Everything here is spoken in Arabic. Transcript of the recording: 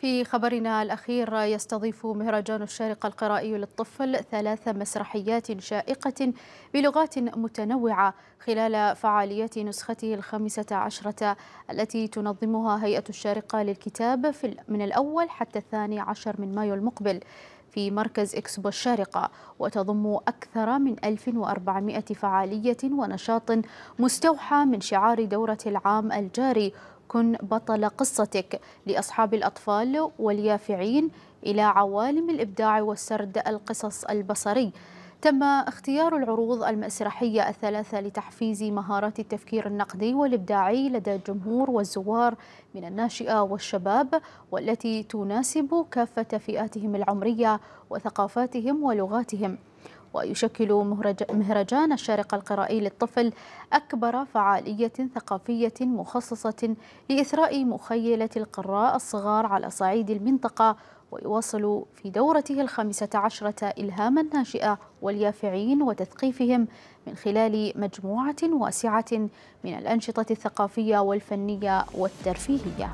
في خبرنا الأخير يستضيف مهرجان الشارقة القرائي للطفل ثلاث مسرحيات شائقة بلغات متنوعة خلال فعاليات نسخته الخامسة عشرة التي تنظمها هيئة الشارقة للكتاب في من الأول حتى الثاني عشر من مايو المقبل في مركز إكسبو الشارقة وتضم أكثر من 1400 فعالية ونشاط مستوحى من شعار دورة العام الجاري كن بطل قصتك لأصحاب الأطفال واليافعين إلى عوالم الإبداع والسرد القصص البصري تم اختيار العروض المسرحية الثلاثة لتحفيز مهارات التفكير النقدي والإبداعي لدى الجمهور والزوار من الناشئة والشباب والتي تناسب كافة فئاتهم العمرية وثقافاتهم ولغاتهم ويشكل مهرجان الشارقة القرائي للطفل أكبر فعالية ثقافية مخصصة لإثراء مخيلة القراء الصغار على صعيد المنطقة ويواصل في دورته الخامسة عشرة إلهام الناشئة واليافعين وتثقيفهم من خلال مجموعة واسعة من الأنشطة الثقافية والفنية والترفيهية